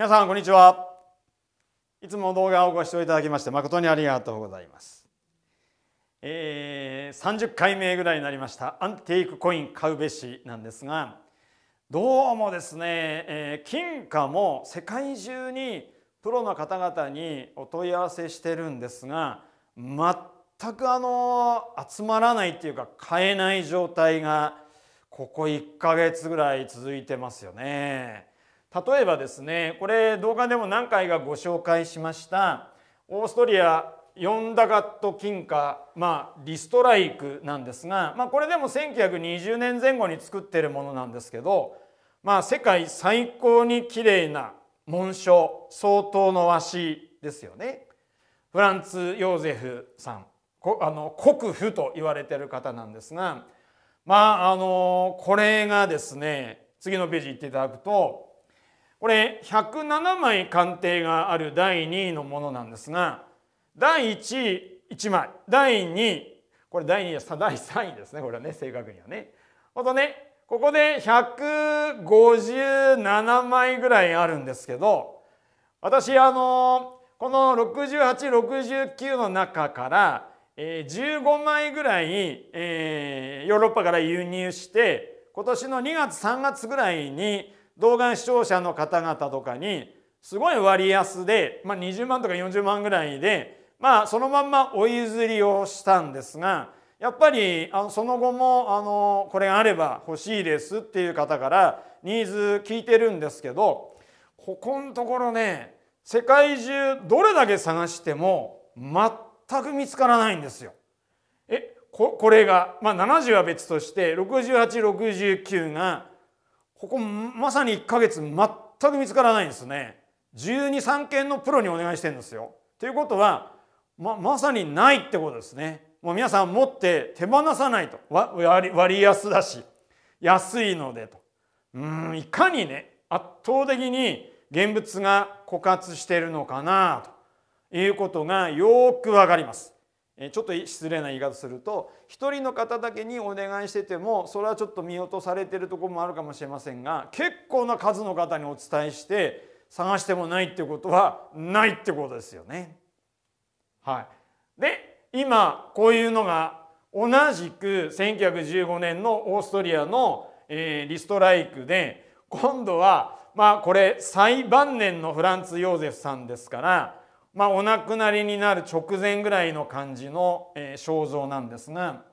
皆さんこんにちはいつも動画をご視聴いただきまして誠にありがとうございます、えー、30回目ぐらいになりましたアンティークコイン買うべしなんですがどうもですね、えー、金貨も世界中にプロの方々にお問い合わせしてるんですが全くあの集まらないっていうか買えない状態がここ1ヶ月ぐらい続いてますよね。例えばですねこれ動画でも何回かご紹介しましたオーストリア4ダガット金貨、まあ、リストライクなんですが、まあ、これでも1920年前後に作ってるものなんですけど、まあ、世界最高に綺麗な紋章相当の和紙ですよね。フランツ・ヨーゼフさんあの国府と言われてる方なんですがまああのこれがですね次のページ行っていただくとこれ107枚鑑定がある第2位のものなんですが第1位1枚第2位これ第2位第3位ですねこれはね正確にはね。ほんとねここで157枚ぐらいあるんですけど私あのこの6869の中から15枚ぐらい、えヨーロッパから輸入して今年の2月3月ぐらいに動画視聴者の方々とかにすごい割安で、まあ、20万とか40万ぐらいで、まあ、そのまんまお譲りをしたんですがやっぱりあのその後もあのこれがあれば欲しいですっていう方からニーズ聞いてるんですけどここのところね世界中どれだけ探しても全く見つからないんですよ。えここれが、まあ、70は別として6869がここまさに1ヶ月全く見つからないんですね。123件のプロにお願いしてるんですよ。ということはままさにないってことですね。もう皆さん持って手放さないと割割安だし安いのでとうんいかにね圧倒的に現物が枯渇してるのかなということがよくわかります。ちょっと失礼な言い方すると1人の方だけにお願いしててもそれはちょっと見落とされてるとこもあるかもしれませんが結構な数の方にお伝えして探してもないってことはないってことですよね。はい、で今こういうのが同じく1915年のオーストリアの、えリストライクで今度はまあこれ最晩年のフランツ・ヨーゼフさんですからまあ、お亡くなりになる直前ぐらいの感じの、肖像なんですが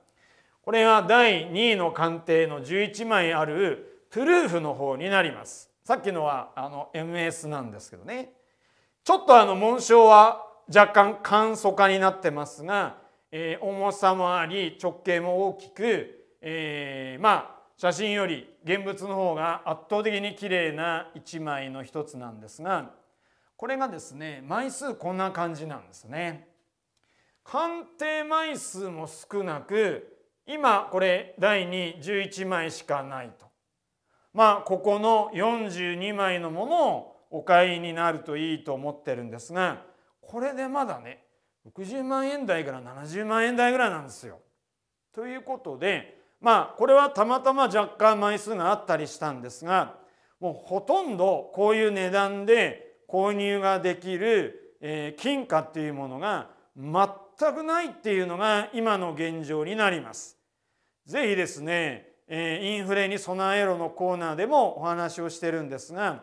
これは第2位の鑑定の11枚あるプルーフの方になりますさっきのはあの MS なんですけどねちょっとあの紋章は若干簡素化になってますが、えー、重さもあり直径も大きく、えー、まあ写真より現物の方が圧倒的に綺麗な一枚の一つなんですがこれがですね枚数こんな感じなんですね。鑑定枚数も少なく今これ第211枚しかないとまあここの42枚のものをお買いになるといいと思ってるんですがこれでまだね60万円台から70万円台ぐらいなんですよ。ということでまあこれはたまたま若干枚数があったりしたんですがもうほとんどこういう値段で購入ができる、え金貨っていうものが全くないっていうのが今の現状になります。ぜひですね、えインフレに備えろのコーナーでもお話をしてるんですが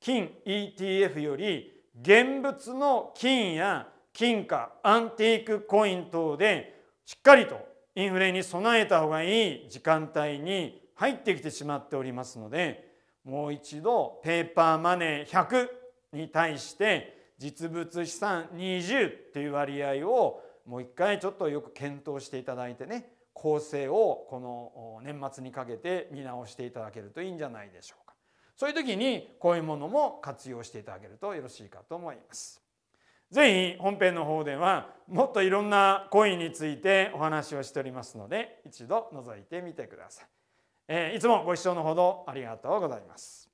金 ETF より現物の金や金貨アンティークコイン等でしっかりとインフレに備えた方がいい時間帯に入ってきてしまっておりますのでもう一度ペーパーマネー100に対して実物資産20っていう割合をもう一回ちょっとよく検討していただいてね構成をこの年末にかけて見直していただけるといいんじゃないでしょうかそういう時にこういうものも活用していただけるとよろしいかと思います是非本編の方ではもっといろんなコインについてお話をしておりますので一度覗いてみてください、えいつもご視聴のほどありがとうございます